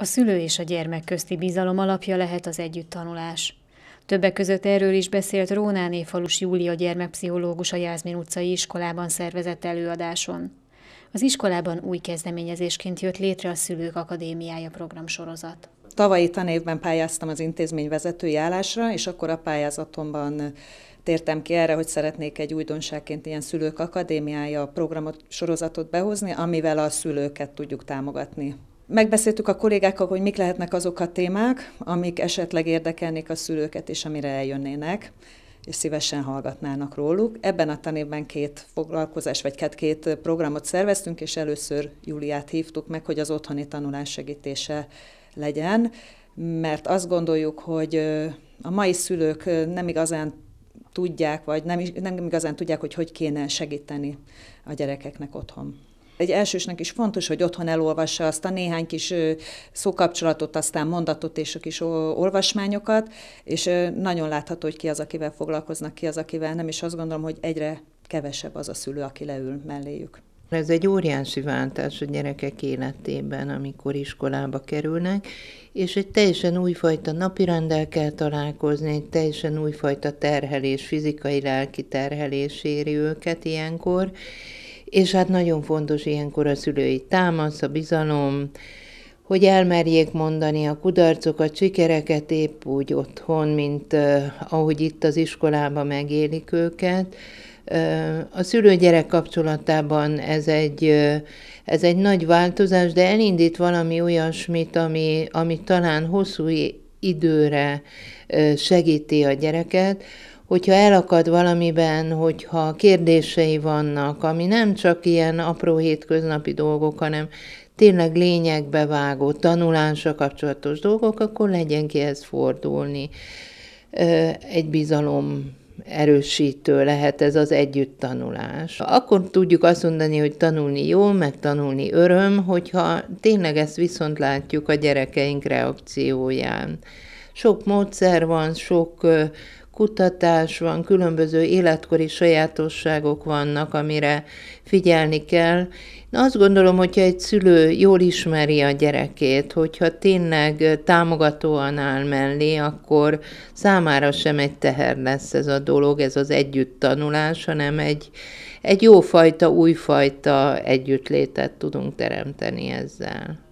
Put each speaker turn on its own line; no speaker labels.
A szülő és a gyermek közti bizalom alapja lehet az együtttanulás. Többek között erről is beszélt Rónáné falus Júlia gyermekpszichológus a Jászmin utcai iskolában szervezett előadáson. Az iskolában új kezdeményezésként jött létre a Szülők Akadémiája programsorozat. Tavalyi tanévben pályáztam az intézmény vezetői állásra, és akkor a pályázatomban tértem ki erre, hogy szeretnék egy újdonságként ilyen szülők akadémiája programot, sorozatot behozni, amivel a szülőket tudjuk támogatni. Megbeszéltük a kollégákkal, hogy mik lehetnek azok a témák, amik esetleg érdekelnék a szülőket, és amire eljönnének és szívesen hallgatnának róluk. Ebben a tanévben két foglalkozás, vagy két, két programot szerveztünk, és először Júliát hívtuk meg, hogy az otthoni tanulás segítése legyen, mert azt gondoljuk, hogy a mai szülők nem igazán tudják, vagy nem, nem igazán tudják, hogy hogy kéne segíteni a gyerekeknek otthon egy elsősnek is fontos, hogy otthon elolvassa azt a néhány kis szókapcsolatot, aztán mondatot és a kis olvasmányokat, és nagyon látható, hogy ki az, akivel foglalkoznak, ki az, akivel nem, és azt gondolom, hogy egyre kevesebb az a szülő, aki leül melléjük.
Ez egy óriási váltás a gyerekek életében, amikor iskolába kerülnek, és egy teljesen újfajta napirendel kell találkozni, egy teljesen újfajta terhelés, fizikai-lelki terhelés éri őket ilyenkor, és hát nagyon fontos ilyenkor a szülői támasz, a bizalom, hogy elmerjék mondani a kudarcokat, sikereket épp úgy otthon, mint uh, ahogy itt az iskolában megélik őket. Uh, a szülő-gyerek kapcsolatában ez egy, uh, ez egy nagy változás, de elindít valami olyasmit, ami, ami talán hosszú időre segíti a gyereket, hogyha elakad valamiben, hogyha kérdései vannak, ami nem csak ilyen apró hétköznapi dolgok, hanem tényleg lényegbe vágó, tanulásra kapcsolatos dolgok, akkor legyen kihez fordulni. Egy bizalom erősítő lehet ez az együtttanulás. Akkor tudjuk azt mondani, hogy tanulni jó, meg tanulni öröm, hogyha tényleg ezt viszont látjuk a gyerekeink reakcióján. Sok módszer van, sok kutatás van, különböző életkori sajátosságok vannak, amire figyelni kell. Én azt gondolom, hogyha egy szülő jól ismeri a gyerekét, hogyha tényleg támogatóan áll mellé, akkor számára sem egy teher lesz ez a dolog, ez az együtt tanulás, hanem egy, egy jófajta, újfajta együttlétet tudunk teremteni ezzel.